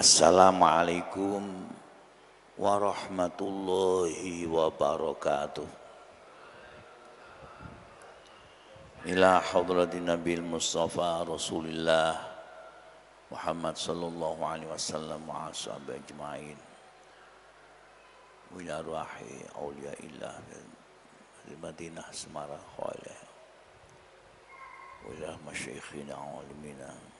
Assalamualaikum warahmatullahi wabarakatuh. Ila hadratin Nabil Mustafa Rasulillah Muhammad sallallahu alaihi wasallam wa ashabi ajmain. Wa ila ruhi auliyaillah di Madinah Semara Khalil. Wa ila masyayikhina ulimina.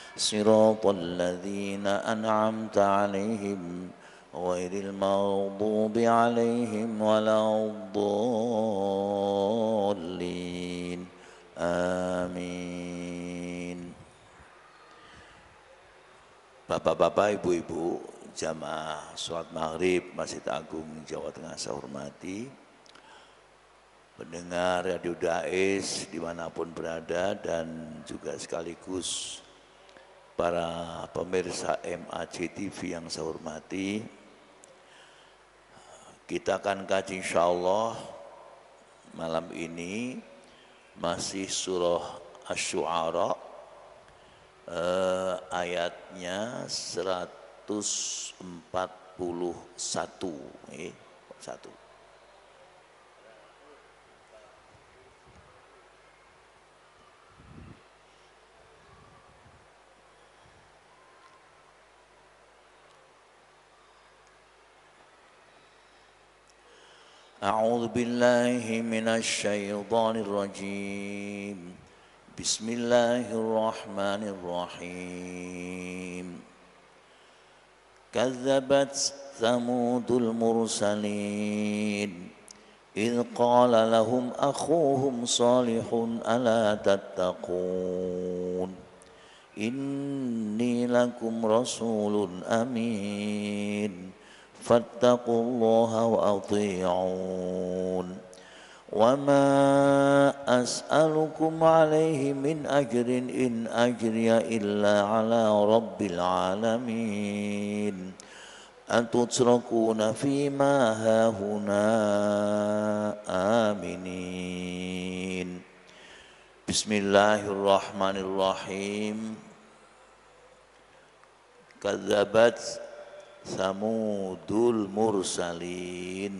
صراط الذين أنعمت عليهم غير المغضوب عليهم ولا الضالين آمين Bapak-bapak, ibu-ibu, jamaah sholat maghrib Masjid Agung Jawa Tengah saya hormati. Pendengar Radio Daes dimanapun berada dan juga sekaligus para pemirsa MAC TV yang saya hormati, kita akan kaji insya Allah malam ini masih surah Ash-Shu'ara eh, ayatnya 141 eh, 1 أعوذ بالله من الشيطان الرجيم بسم الله الرحمن الرحيم كذبت ثمود المرسلين إذ قال لهم أخوهم صالح ألا تتقون إني لكم رسول أمين فاتقوا الله وأطيعون وما أسألكم عليه من أجر إن أجري إلا على رب العالمين أتتركون فيما هاهنا آمنين بسم الله الرحمن الرحيم كذبت samudul mursalin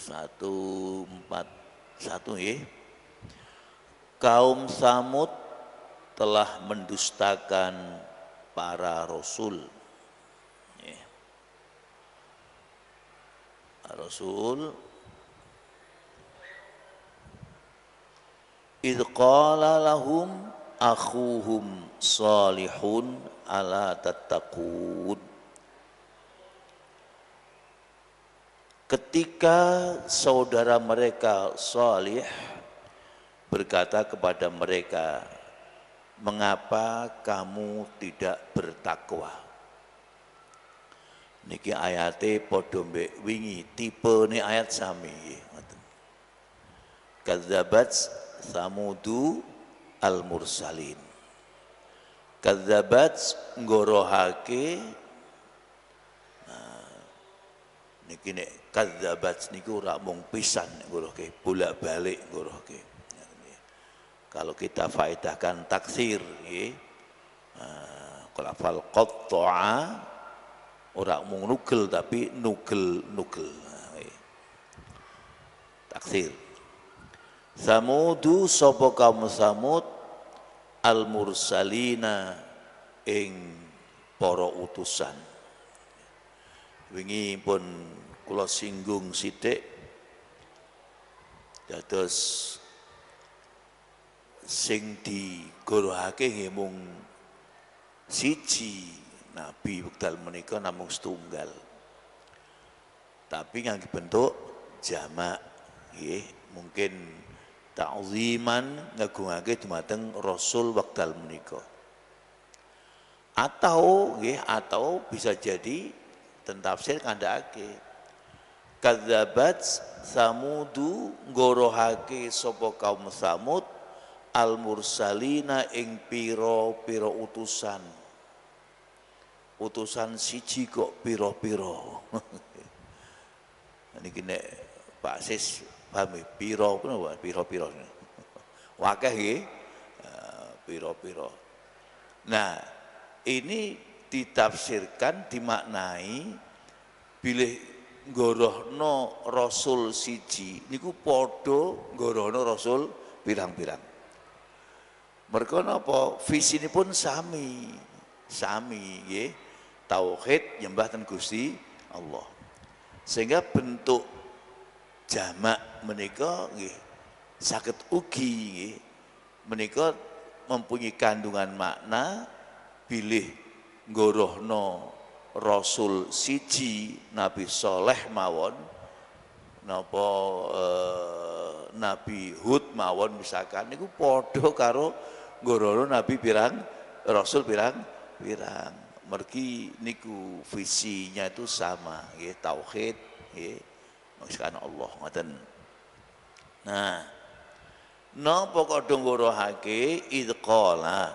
satu empat satu ya kaum samud telah mendustakan para rasul ya. rasul idqalalhum lahum akhuhum salihun ala tattaqun ketika saudara mereka salih berkata kepada mereka mengapa kamu tidak bertakwa niki ayate padha mbek wingi tipe ni ayat sami ngoten kadzabat samudu al-mursalin. Kadzabat ngorohake nah, niki nek kadzabat niku ora mung pisan ngorohke, bolak-balik ngorohke. Kalau kita faedahkan taksir nggih. Nah, fal qata'a ora mung nugel tapi nugel-nugel. Nah, taksir. Samudu sapa kamu Samud al mursalina ing para utusan wingi pun kula singgung sithik dados sing digorohake nggih mung siji nabi wekdal menika namung setunggal tapi ngangge bentuk jamak nggih mungkin ta'ziman ngagungake dumateng Rasul wekdal menika. Atau nggih atau bisa jadi tafsir kandhake kadzabat samudu ngorohake sapa kaum samud al mursalina ing Piro pira utusan utusan siji kok piro piro. niki nek Pak Sis paham ya? piro piro piro piro wakeh nggih eh, piro piro nah ini ditafsirkan dimaknai bilih nggorohno rasul siji niku podo nggorohno rasul pirang-pirang mereka napa visine pun sami sami nggih tauhid nyembah ten Gusti Allah sehingga bentuk jamak menika nggih saged ugi nggih menika mempunyai kandungan makna bilih Gorohno rasul siji nabi soleh mawon napa eh, nabi hud mawon misalkan niku padha karo nggorohno nabi pirang rasul pirang pirang mergi niku visinya itu sama nggih tauhid nggih sekarang Allah ngoten nah napa kok donggorohake idqala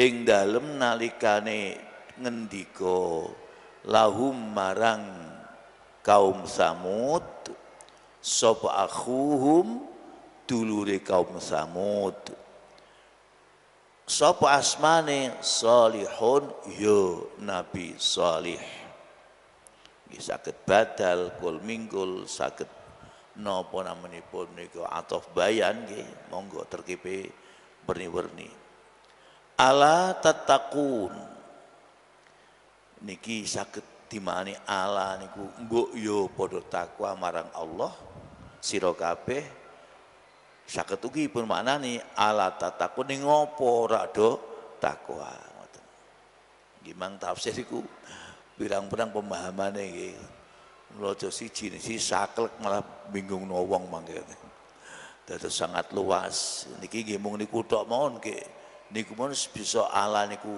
ing dalem nalikane ngendiko lahum marang kaum samud sapa akhuhum dulure kaum samud sopo asmane salihun yo ya, nabi salih sakit badal kul minggul sakit nopo namanipun niku atof bayan nggih monggo terkipe berni-berni ala tatakun niki sakit dimani ala niku mbok yo ya podo takwa marang Allah sira kabeh ugi pun nih ala tatakun ning ngopo rado takwa gimang tafsiriku pirang perang pemahamannya iki. lo siji si saklek malah bingung wong manggil, Dados sangat luas. Niki nggih mung niku tok mohon nggih. Niku mun bisa ala niku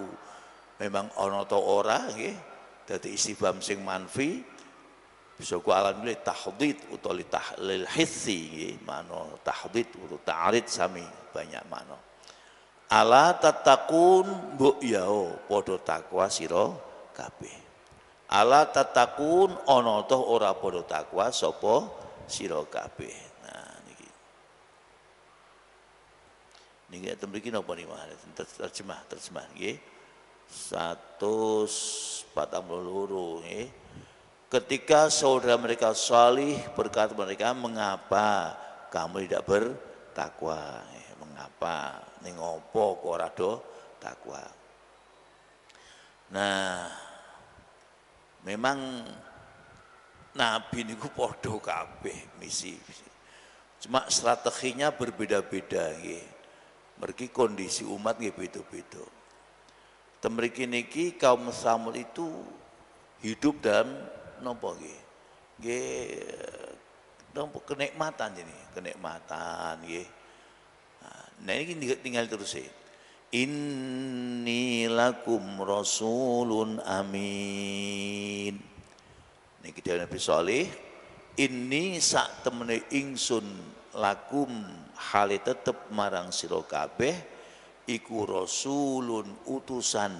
memang ana to ora nggih. Dadi istibam sing manfi bisa ku ala nuli tahdid utawa li tahlil hissi nggih. Mano tahdid utawa ta'rid sami banyak mano. Ala tatakun mbok yao padha takwa sira kabeh. Ala tatakun ono toh ora podo takwa sopo siro kabeh. Nah niki. Niki atem mriki napa niki Mas? Terjemah, terjemah nggih. 142 nggih. Ketika saudara mereka salih berkata mereka mengapa kamu tidak bertakwa? Mengapa? Ning korado korado takwa? Nah, memang nabi niku podo kabeh misi. Cuma strateginya berbeda-beda nggih. Mergi kondisi umat nggih beda-beda. Temriki niki kaum Samud itu hidup dalam nopo nggih. Nggih eh, nopo kenikmatan ini, kenikmatan nggih. Nah, ini tinggal terusin. E. Inni lakum rasulun amin. Niki dawuh Nabi Saleh, inni sak temene ingsun lakum hale tetep marang sira kabeh iku rasulun utusan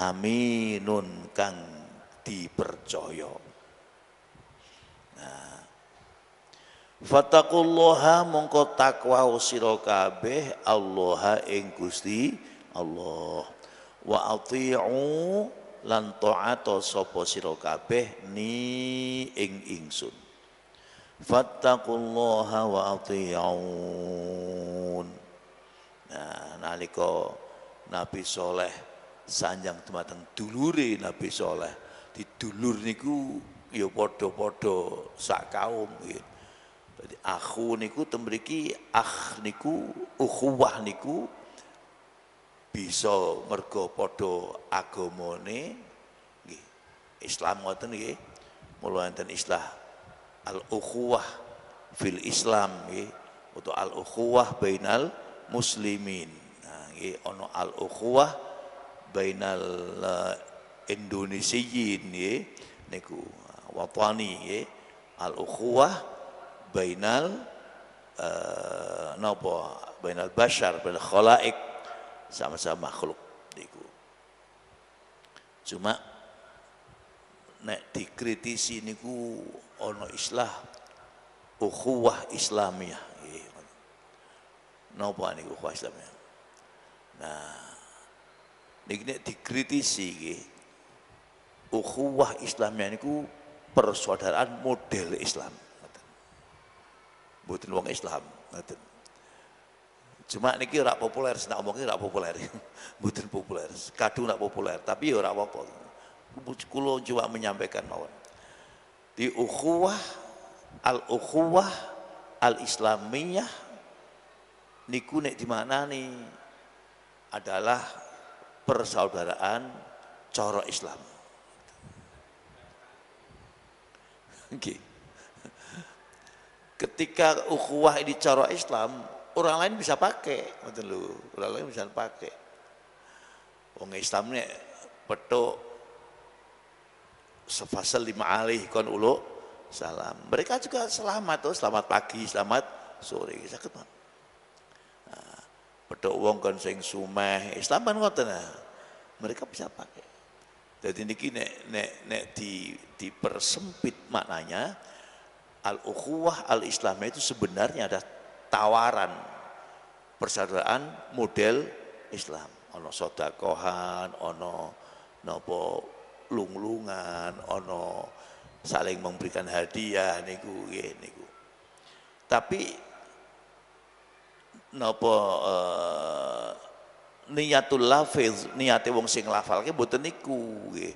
aminun kang dipercaya. Nah, Fatakulloha mongko takwa usiro kabeh Allah ing Gusti Allah. Wa ati'u lan to'ato sopo siro kabeh ni ing ingsun. Fattakullaha wa ati'un. Nah, naliko Nabi Soleh sanjang temateng duluri Nabi Soleh di dulur niku ya podo podo sak kaum gitu. Jadi aku niku tembriki akh niku ukhuwah niku bisa mergo padha agamane nggih. Islam ngoten nggih. Mula istilah al ukhuwah fil Islam nggih al ukhuwah bainal muslimin. Nah, nggih ana al ukhuwah bainal eh, Indonesiyin niku wapani nggih al ukhuwah bainal uh, eh, napa bainal bashar bainal khalaik sama-sama makhluk niku cuma nek dikritisi niku ana islah ukhuwah islamiyah nggih napa niku ukhuwah islamiyah nah niki nek dikritisi nggih ukhuwah islamiyah niku persaudaraan model islam buatin uang Islam. Cuma ini kira populer, nek ini ora populer. buatin populer, kadu ora populer, tapi ya rak apa Kulo cuma menyampaikan mawon. Di ukhuwah al ukhuwah al islamiyah niku nek di mana nih adalah persaudaraan coro Islam. Okay ketika ukhuwah ini cara Islam, orang lain bisa pakai, betul lu Orang lain bisa pakai. Wong Islamnya petuk sefasel lima alih kon ulo salam. Mereka juga selamat tuh, oh, selamat pagi, selamat sore, sakit nah, petuk wong kon sing sumeh, Islam kan ngoten nah. Mereka bisa pakai. Jadi niki nek nek nek di dipersempit maknanya, Al-ukhuwah al-islamiyah itu sebenarnya ada tawaran persaudaraan model Islam. Ono sodakohan, ono nopo lunglungan, ono saling memberikan hadiah niku ye, niku. Tapi nopo eh, niatul lafiz, niate wong sing lafalke buat niku ye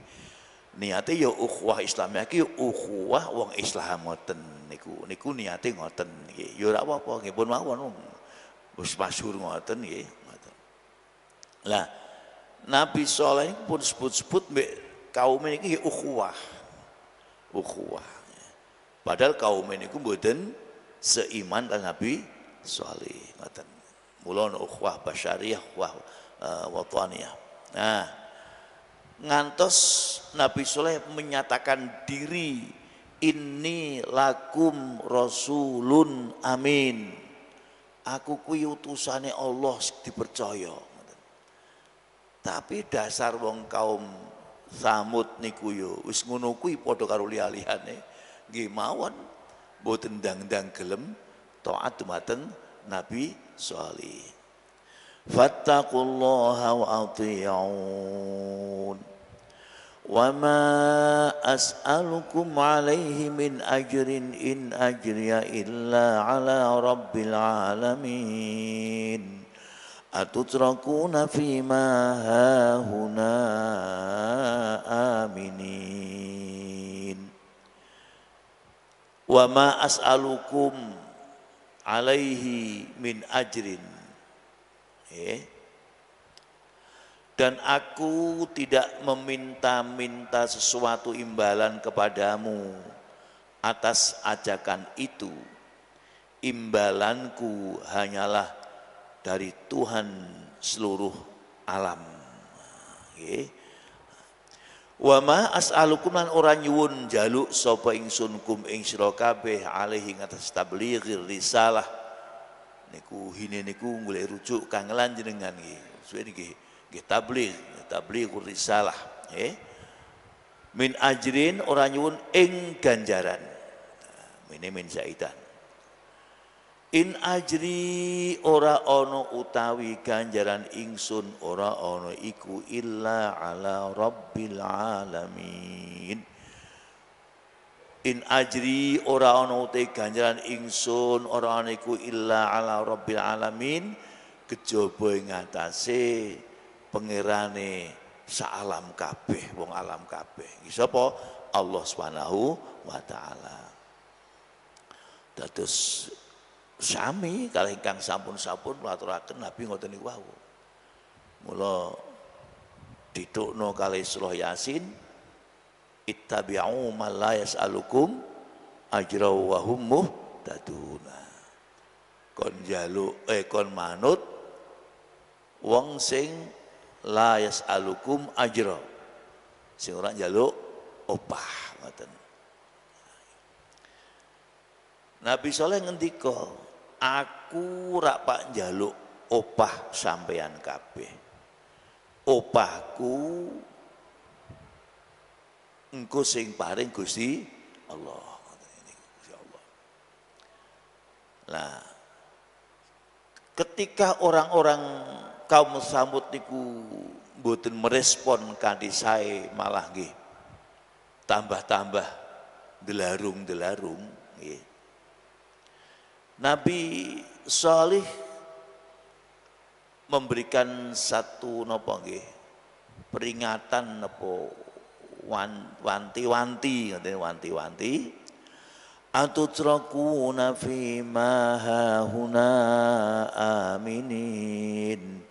niate ya ukhuwah Islamiyah ki ukhuwah wong Islam ngoten niku niku niate ngoten nggih ya ora apa-apa nggih pun mawon wis masyhur ngoten nggih ngoten lah Nabi Saleh pun sebut-sebut mbek kaum ini ya ukhuwah ukhuwah padahal kaum ini mboten seiman kan Nabi Saleh ngoten mulon ukhuwah basyariah wah uh, eh, wataniyah nah ngantos Nabi Soleh menyatakan diri ini lakum rasulun amin aku kuwi utusane Allah dipercaya tapi dasar wong kaum samut niku yo wis ngono kuwi padha karo liya-liyane nggih mawon boten dang-dang gelem taat dumateng Nabi Saleh فاتقوا الله وأطيعون وما أسألكم عليه من أجر إن أجري إلا على رب العالمين أتتركون فيما هاهنا آمنين وما أسألكم عليه من أجر Okay. Dan aku tidak meminta-minta sesuatu imbalan kepadamu atas ajakan itu. Imbalanku hanyalah dari Tuhan seluruh alam. Okay. Wa ma as'alukum lan ora nyuwun jaluk sapa ingsun kum ing sira kabeh alaihi tablighir risalah niku hine niku golek rujuk kangelan jenengan gih suwe niki nggih tabligh tablighur risalah eh min ajrin orang nyuwun ing ganjaran nah, mene min zaitan in ajri ora ono utawi ganjaran ingsun ora ono iku illa ala rabbil alamin In ajri ora ana uti ganjaran ingsun ora ana illa ala rabbil alamin kejaba ing atase pangerane saalam kabeh wong alam kabeh. Sapa? Allah Subhanahu wa taala. Dados sami kalih ingkang sampun-sampun maturaken Nabi ngoten niku wau. Mula ditukno kalih surah Yasin ittabi'u man la yas'alukum ajra wa hum muhtaduna kon jalu eh kon manut wong sing la yas'alukum ajra sing ora jaluk opah ngoten Nabi Soleh ngendika aku rak pak jaluk opah sampean kabeh opahku engkau sing paring Gusti Allah nah ketika orang-orang kaum samud niku mboten merespon kanthi sae malah nggih tambah-tambah delarung-delarung nggih Nabi Salih memberikan satu nopo nggih peringatan nopo wanti-wanti katanya wanti-wanti atutrakuna fi ma huna aminin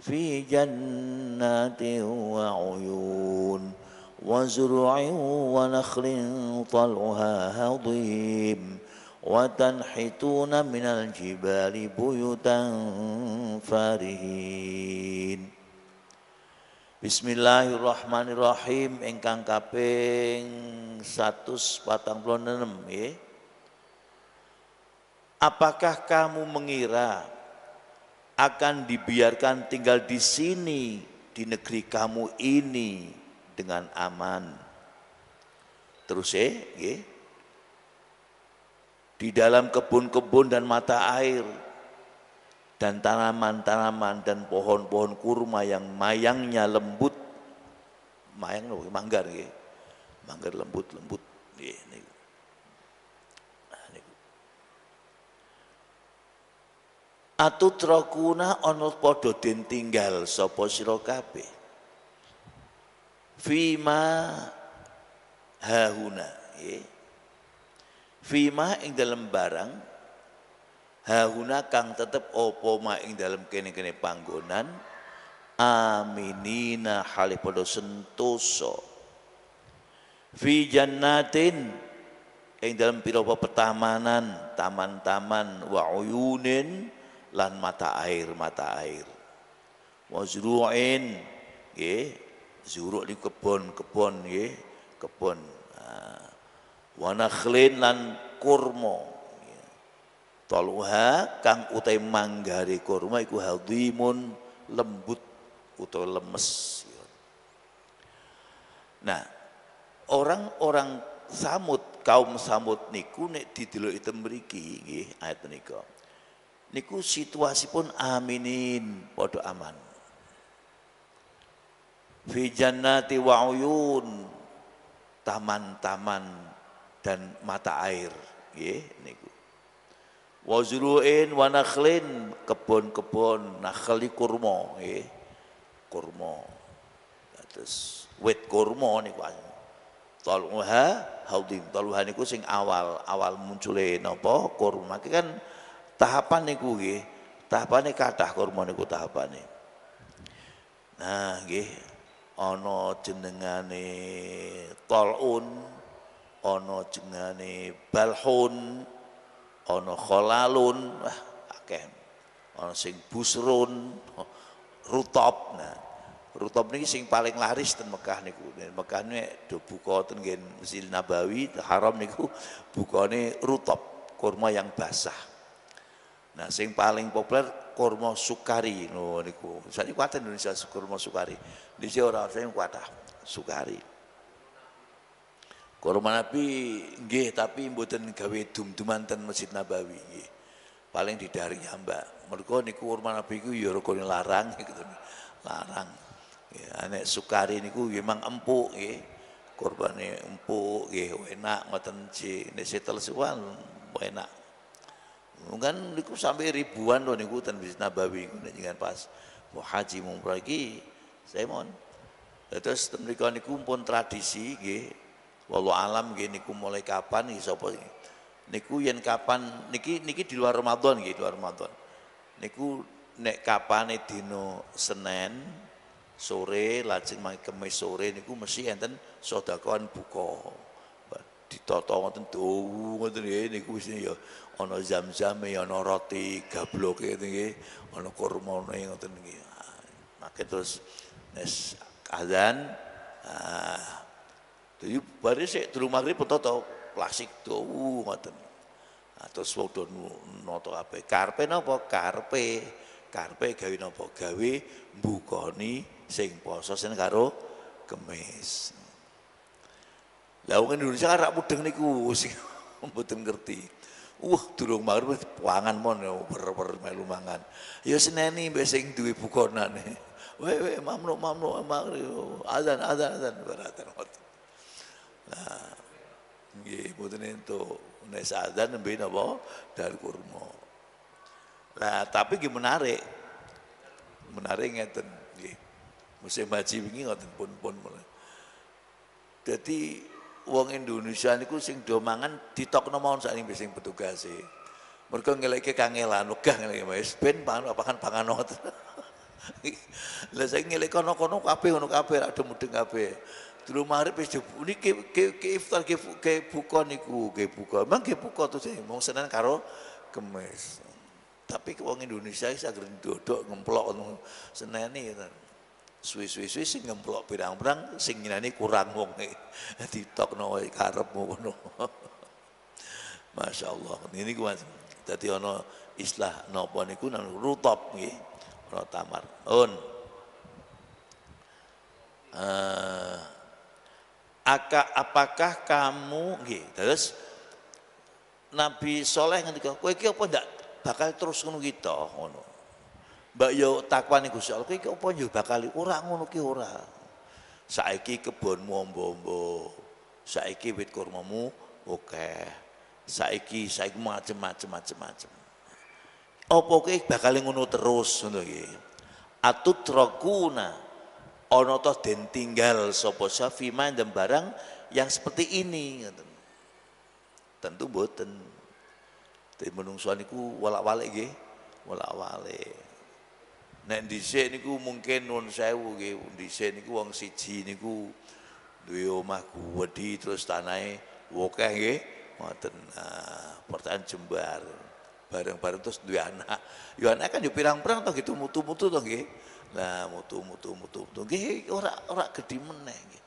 fi jannati wa uyun wa zuru'in wa nakhlin tal'uha hadim wa tanhituna minal jibali buyutan farihin Bismillahirrahmanirrahim ingkang kaping 146 nggih. Apakah kamu mengira akan dibiarkan tinggal di sini di negeri kamu ini dengan aman? Terus eh, Di dalam kebun-kebun dan mata air dan tanaman-tanaman dan pohon-pohon kurma yang mayangnya lembut mayang loh manggar ya manggar lembut lembut ya, ini. Nah, Atutrakuna ana padha den tinggal sopo sira kabeh fima hahuna fima ing dalam barang Hauna kang tetep opo maing dalam kene-kene panggonan aminina halih podo sentoso fi jannatin ing dalam pira pertamanan, taman-taman wa uyunin lan mata air mata air wa zuru'in nggih zuruk di kebon-kebon nggih kebon, wa nakhlin lan kurma Toluha kang utai manggari kurma iku hadimun lembut atau lemes. Ya. Nah, orang-orang samud kaum samud niku nek dideloki teng mriki nggih ayat niku Niku situasi pun aminin padha aman. Fi jannati wa uyun taman-taman dan mata air nggih niku. Wazuruin wa nakhlin kebun-kebun nakhli kurma eh, Kurma. Terus wit kurma niku Taluha tol Taluha niku sing awal, awal muncule napa kurma. Iki kan tahapan niku nggih. Tahapane kathah kurma niku tahapane. Nah, nggih ana jenengane talun, ana jenengane balhun, Ono kholalun wah akeh sing busrun rutop, nah rutop niki sing paling laris ten Mekah niku Mekah niku do buka ten ngen Masjid Nabawi haram niku bukane rutop kurma yang basah Nah, sing paling populer kurma sukari niku. Saiki kuat Indonesia kurma sukari. Di sini orang sing kuat ah, sukari. Kurma Nabi nggih tapi mboten gawe dum-duman ten Masjid Nabawi nggih. Paling didari hamba. Mergo niku kurma Nabi iku ya rukun larang gitu. Larang. Ya, nek sukari niku memang ya empuk nggih. Kurbane empuk nggih enak ngoten ci. Nek setel suwan enak. Mungkin niku sampai ribuan loh niku ten Masjid Nabawi niku jangan pas mau haji mau pergi, saya mohon. Terus mereka niku pun tradisi nggih Walau alam gini niku mulai kapan iki sapa Niku yen kapan niki niki di luar Ramadan gitu, di luar Ramadan. Niku nek nih dina Senin sore lajeng kemis sore niku mesti enten sodakan buka. Ditata ngoten dawu ngoten nggih niku wis ya ana zam-zame ya ana roti gabloke ngoten nggih ana kurmane ngoten nggih. Ah, Maka terus nes azan ah, jadi bare sik durung magrib toto plastik tuh ngoten. Atau nah, wong do noto apa? Karpe nopo, Karpe. Karpe gawe nopo Gawe bukoni, sing poso sing karo kemes. Lah wong Indonesia kan rak mudeng niku sing mboten ngerti. Wah, durung magrib pangan mon ya, wer-wer melu mangan. Ya seneni mbek sing duwe bukonane. Weh weh mamluk mamluk magrib azan azan azan beratan. Nah, nggih mboten entuk. Nek sadzan nembe napa dal kurma. Nah, tapi ki menarik. Menarik ngeten nggih. Musim haji wingi ngoten pun-pun mulai. Dadi wong Indonesia niku sing do mangan ditokno mawon sak sing petugas e. Mergo ngeleke kangelan, wegah ngeleke wis ben pangan apakan pangan noten. Lah saya ngelek kono-kono kabeh ngono kabeh ra mudeng kabeh. Dulu marip wis ini ke, ke, ke iftar ke, ke buka niku, ke buka. Memang ke buka tuh sih, mau Senin karo Kemis. Tapi ke orang Indonesia wis agar dodok ngemplok Senin iki. Suwi-suwi-suwi sing ngemplok pirang-pirang sing nyinani kurang wong e. Ditokno karepmu ngono. Masya Allah, ini kuat. Tadi ono islah nopo niku nang rutop nggih. Ono tamar. Un. Uh, eh, Aka, apakah kamu nggih terus Nabi Soleh ngendika kowe iki apa ndak bakal terus ngono ki ngono Mbak yo takwani Gusti Allah kowe iki apa yo bakal ora ngono ki ora saiki kebonmu ombo-ombo saiki wit kurmamu oke saiki saiki macem-macem macem-macem apa kowe bakal ngono terus ngono ki atut ono toh den tinggal sopo syafi mandem barang yang seperti ini Tentu boten. di menungsoan niku walak-walik nggih, walak-walik. Nek dhisik niku mungkin nun sewu nggih, dhisik niku wong siji niku duwe omah wadi terus tanai, wokeh nggih, ngoten. Ah, pertanyaan jembar. Bareng-bareng terus duwe anak. Yo ya anak kan yo pirang-pirang toh gitu mutu-mutu toh nggih nah mutu mutu mutu mutu. gih ora ora gede meneh nggih.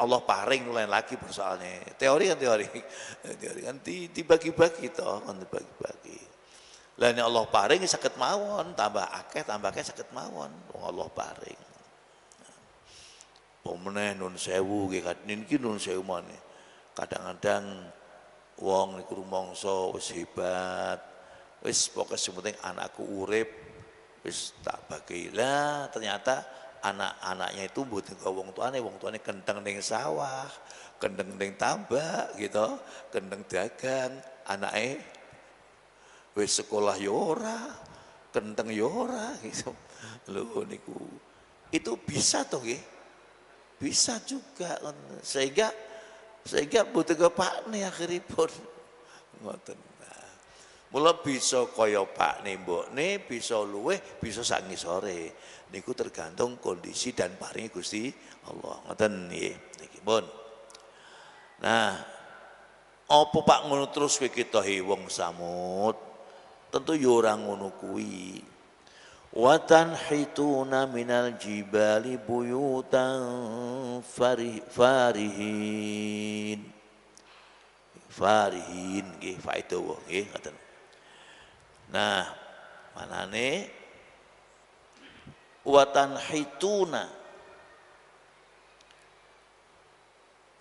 Allah paring lain lagi persoalannya. Teori kan teori. Teori kan dibagi-bagi toh, kan dibagi-bagi. nek Allah paring ya sakit mawon, tambah akeh tambah akeh sakit mawon. Allah paring. Pemeneh nun sewu nggih niki nun sewu maneh. Kadang-kadang wong niku rumangsa wis hebat. Wis pokoke sing anakku urip wis tak bagi lah ternyata anak-anaknya itu butuh ke wong tuane wong tuane kendeng neng sawah kendeng neng tambak gitu kendeng dagang anaknya wis sekolah yora ya kendeng yora ya gitu loh niku itu bisa toh gitu bisa juga sehingga sehingga butuh ke nih akhiripun ngoten Mula bisa kaya Pak nih bisa luweh, bisa sangi sore. Niku tergantung kondisi dan paringi Gusti Allah. Ngoten nih Niki bon Nah, apa Pak ngono terus kowe wong samut? Tentu yorang ora ngono kuwi. Watan hituna minal jibali buyutan farihin. Farihin gih nggih wong, gih ngoten. Nah, mana nih? Watan hituna.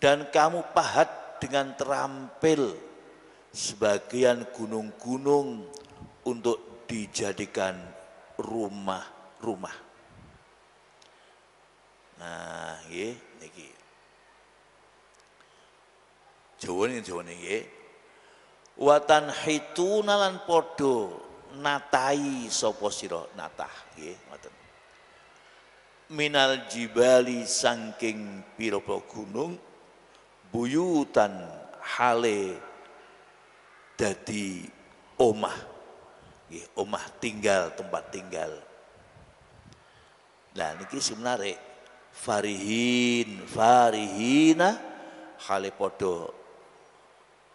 Dan kamu pahat dengan terampil sebagian gunung-gunung untuk dijadikan rumah-rumah. Nah, ye, niki. Jawa niki Jawa ye watan hitu nalan podo natai soposiro natah ngoten minal jibali sangking piropo gunung buyutan hale dadi omah omah tinggal tempat tinggal nah ini kisah menarik farihin farihina hale podo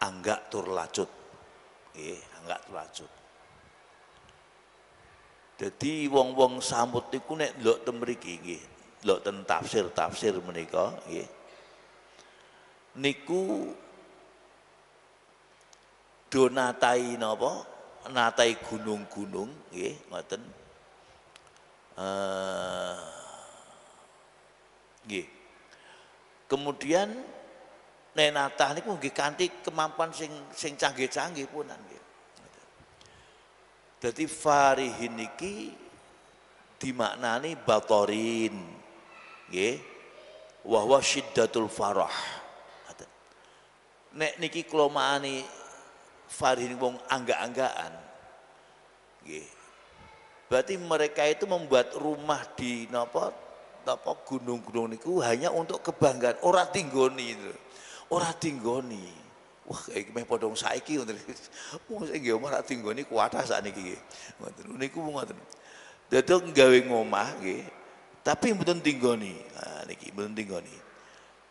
anggak tur lacut. Nggih, anggak tur lacut. wong-wong samut niku nek ndelok ten mriki nggih, ndelok ten tafsir-tafsir menika nggih. Niku donatai napa? Natai gunung-gunung nggih, ngoten. Eh Kemudian nenatah niku pun kanthi kemampuan sing sing canggih-canggih punan nggih. Jadi farihin niki dimaknani batorin. Nggih. Wa huwa syiddatul farah. Nek niki kula maani farihin wong angga-anggaan. Nggih. Berarti mereka itu membuat rumah di napa napa gunung-gunung niku hanya untuk kebanggaan, orang tinggoni itu ora tinggoni. Wah, iki meh padha saiki ngoten. Wong sing nggih omah tinggoni kuatah sakniki nggih. Ngoten niku ngoten. Dadok gawe ngomah nggih, tapi mboten tinggoni. Nah, niki mboten tinggoni.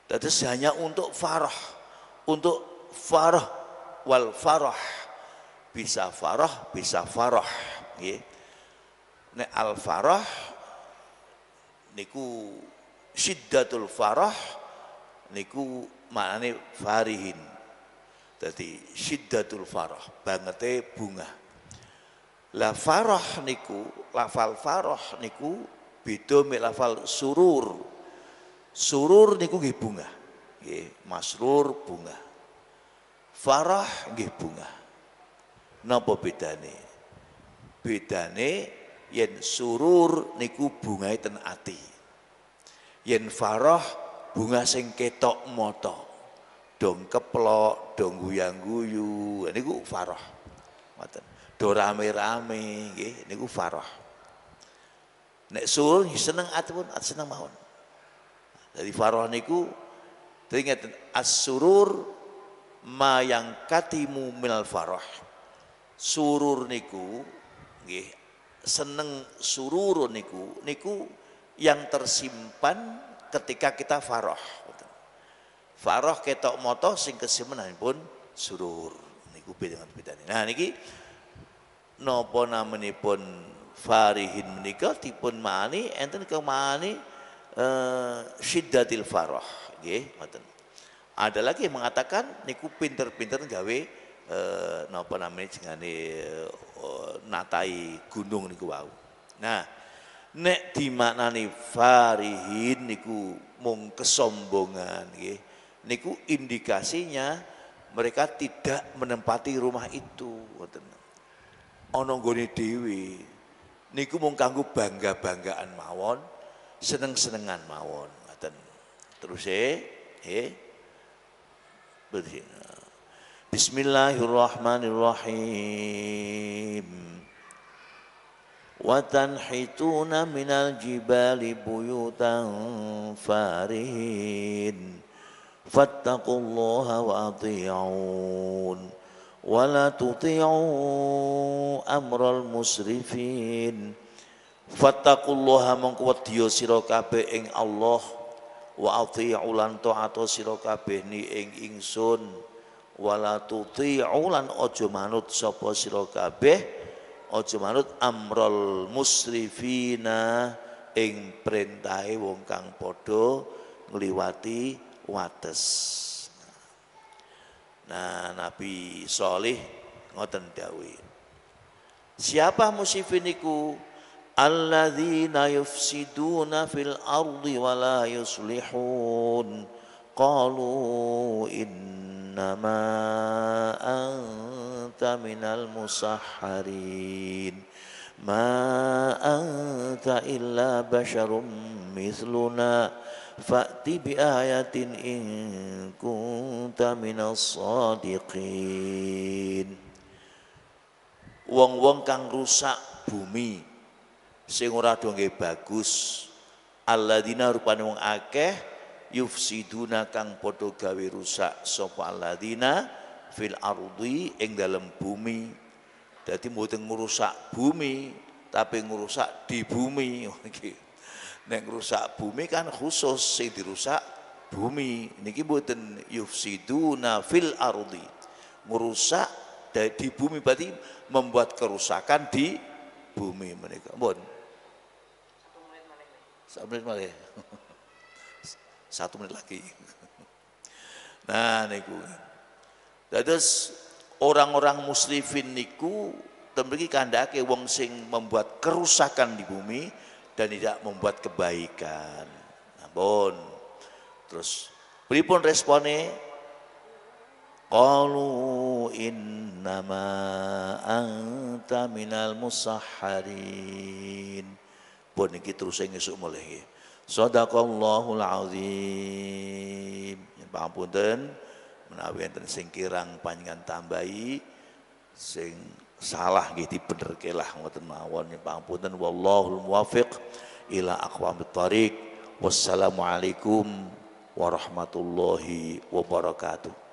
Dados hanya untuk farah, untuk farah wal farah. Bisa farah, bisa farah, nggih. Nek al farah niku syiddatul farah niku maknane farihin. Dadi syiddatul farah, bangete bunga. La farah niku, lafal farah niku beda mek lafal surur. Surur niku nggih bunga. Nggih, masrur bunga. Farah nggih bunga. Napa bedane? Bedane yen surur niku bungae ten ati. Yen farah bunga sing ketok moto dong keplok dong guyang guyu ini gue faroh maten, do rame-rame ini gue faroh nek suwun seneng atun at seneng mawon dari faroh niku teringat as-surur ma yang katimu mil faroh surur niku gih, seneng surur niku niku yang tersimpan ketika kita faroh. Faroh ketok moto sing kesimenan pun suruh Niku dengan ini Nah niki napa menipun farihin menikah tipun mani enten mani e, eh, syiddatil faroh gih maten Ada lagi yang mengatakan niku pinter-pinter gawe e, eh, napa namanya jengane e, natai gunung niku wau. Nah, nek dimaknani farihin niku mung kesombongan nggih niku indikasinya mereka tidak menempati rumah itu ngoten ana nggone dhewe niku mung kanggo bangga-banggaan mawon seneng-senengan mawon ngoten terus e eh Bismillahirrahmanirrahim وتنحتون من الجبال بيوتا فارهين فاتقوا الله وأطيعون ولا تطيعوا أمر المسرفين فاتقوا الله من قوة سيركابه إن الله وأطيعوا لن تعطوا سيركابه ني إن إنسون ولا تطيعوا لن أجمانوا سيركابه سيركابه ojo manut amrol musrifina ing perintahe wong kang padha ngliwati wates. Nah, Nabi Solih ngoten dawuh. Siapa musrifin iku? Alladzina yufsiduna fil ardi wa la yuslihun. Qalu innama an anta minal musahharin ma anta illa basyarum mithluna fa'ti bi ayatin in kunta minas sadiqin wong-wong kang rusak bumi sing ora do bagus alladzina rupane wong akeh yufsiduna kang padha gawe rusak sapa alladzina fil ardi ing dalam bumi jadi mboten ngerusak bumi tapi ngerusak di bumi nek ngerusak bumi kan khusus sing dirusak bumi niki mboten yufsiduna fil ardi ngerusak di bumi berarti membuat kerusakan di bumi mereka bon satu menit lagi satu menit lagi nah niku Dados orang-orang muslimin niku tembriki kandake wong sing membuat kerusakan di bumi dan tidak membuat kebaikan. Namun terus pripun respone Qalu innama anta minal musahharin. Pun iki terus ngesuk mulih Sadaqallahul azim. Pangapunten menawi enten sing kirang panjenengan tambahi sing salah nggih dibenerke lah ngoten mawon pangapunten wallahul muwaffiq ila aqwamit thariq wassalamualaikum warahmatullahi wabarakatuh